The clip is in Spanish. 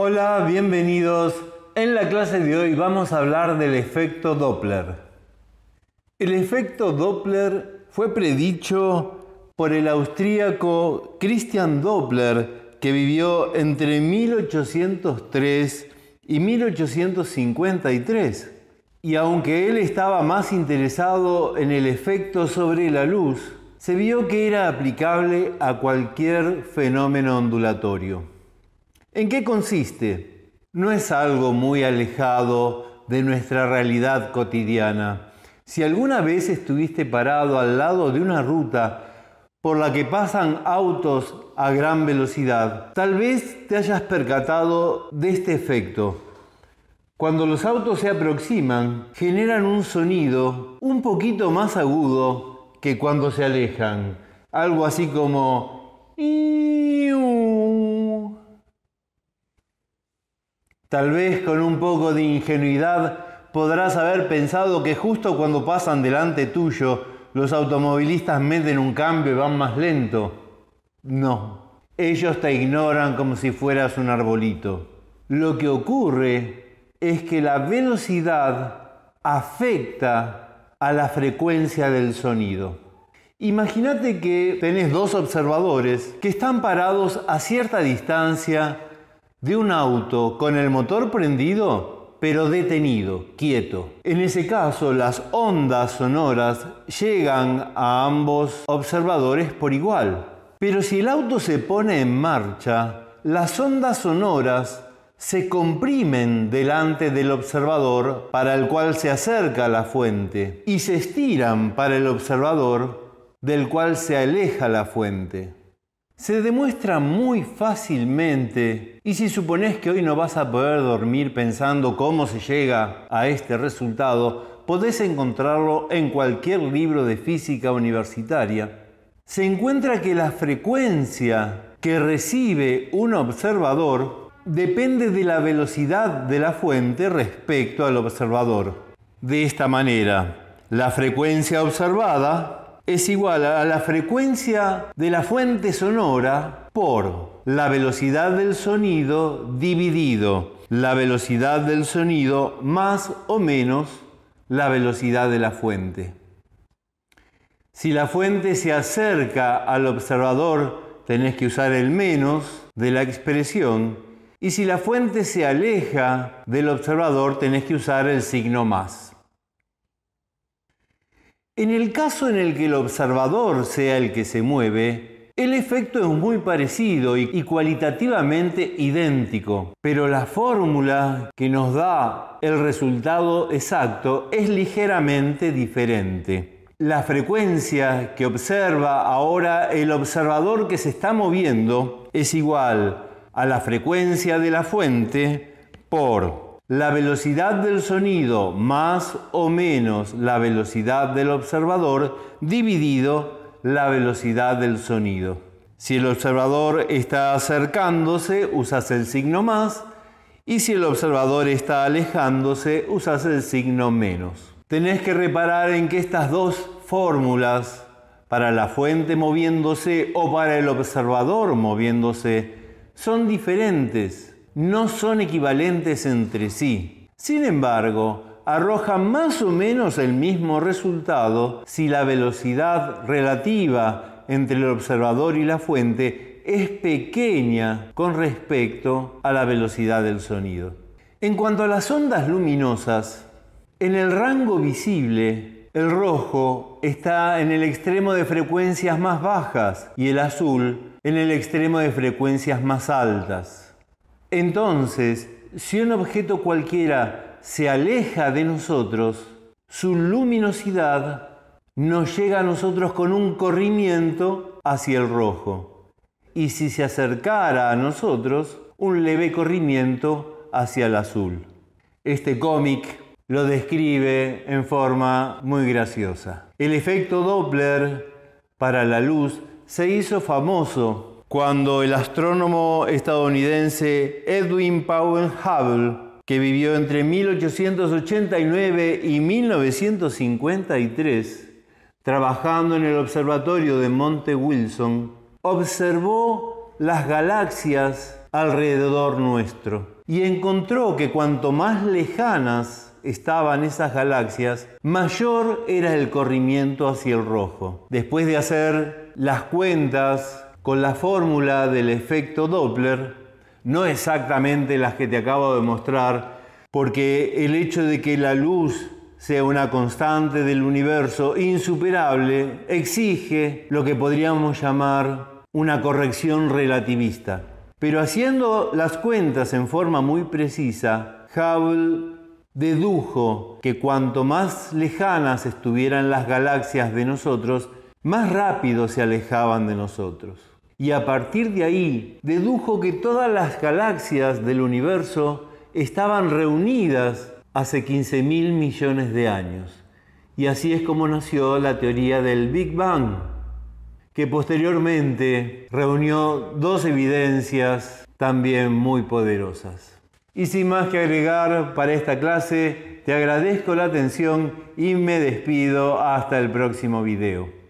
Hola, bienvenidos. En la clase de hoy vamos a hablar del efecto Doppler. El efecto Doppler fue predicho por el austríaco Christian Doppler, que vivió entre 1803 y 1853. Y aunque él estaba más interesado en el efecto sobre la luz, se vio que era aplicable a cualquier fenómeno ondulatorio. ¿En qué consiste? No es algo muy alejado de nuestra realidad cotidiana. Si alguna vez estuviste parado al lado de una ruta por la que pasan autos a gran velocidad. Tal vez te hayas percatado de este efecto. Cuando los autos se aproximan, generan un sonido un poquito más agudo que cuando se alejan. Algo así como... Tal vez con un poco de ingenuidad podrás haber pensado que justo cuando pasan delante tuyo, los automovilistas meten un cambio y van más lento. No, ellos te ignoran como si fueras un arbolito. Lo que ocurre es que la velocidad afecta a la frecuencia del sonido. Imagínate que tenés dos observadores que están parados a cierta distancia de un auto con el motor prendido, pero detenido, quieto. En ese caso, las ondas sonoras llegan a ambos observadores por igual. Pero si el auto se pone en marcha, las ondas sonoras se comprimen delante del observador para el cual se acerca la fuente y se estiran para el observador del cual se aleja la fuente se demuestra muy fácilmente y si suponés que hoy no vas a poder dormir pensando cómo se llega a este resultado, podés encontrarlo en cualquier libro de física universitaria. Se encuentra que la frecuencia que recibe un observador depende de la velocidad de la fuente respecto al observador. De esta manera, la frecuencia observada es igual a la frecuencia de la fuente sonora por la velocidad del sonido dividido la velocidad del sonido más o menos la velocidad de la fuente. Si la fuente se acerca al observador, tenés que usar el menos de la expresión. Y si la fuente se aleja del observador, tenés que usar el signo más. En el caso en el que el observador sea el que se mueve, el efecto es muy parecido y, cualitativamente idéntico, pero la fórmula que nos da el resultado exacto es ligeramente diferente. La frecuencia que observa ahora el observador que se está moviendo es igual a la frecuencia de la fuente por la velocidad del sonido más o menos la velocidad del observador dividido la velocidad del sonido. Si el observador está acercándose, usas el signo más y si el observador está alejándose, usas el signo menos. Tenés que reparar en que estas dos fórmulas, para la fuente moviéndose o para el observador moviéndose, son diferentes no son equivalentes entre sí. Sin embargo, arroja más o menos el mismo resultado si la velocidad relativa entre el observador y la fuente es pequeña con respecto a la velocidad del sonido. En cuanto a las ondas luminosas, en el rango visible, el rojo está en el extremo de frecuencias más bajas y el azul en el extremo de frecuencias más altas. Entonces, si un objeto cualquiera se aleja de nosotros, su luminosidad nos llega a nosotros con un corrimiento hacia el rojo. Y si se acercara a nosotros, un leve corrimiento hacia el azul. Este cómic lo describe en forma muy graciosa. El efecto Doppler para la luz se hizo famoso cuando el astrónomo estadounidense Edwin Powell Hubble, que vivió entre 1889 y 1953, trabajando en el observatorio de Monte Wilson, observó las galaxias alrededor nuestro y encontró que cuanto más lejanas estaban esas galaxias, mayor era el corrimiento hacia el rojo. Después de hacer las cuentas con la fórmula del efecto Doppler, no exactamente las que te acabo de mostrar, porque el hecho de que la luz sea una constante del universo insuperable exige lo que podríamos llamar una corrección relativista. Pero haciendo las cuentas en forma muy precisa, Hubble dedujo que cuanto más lejanas estuvieran las galaxias de nosotros, más rápido se alejaban de nosotros y a partir de ahí dedujo que todas las galaxias del universo estaban reunidas hace 15 mil millones de años. Y así es como nació la teoría del Big Bang, que posteriormente reunió dos evidencias también muy poderosas. Y sin más que agregar para esta clase, te agradezco la atención y me despido hasta el próximo video.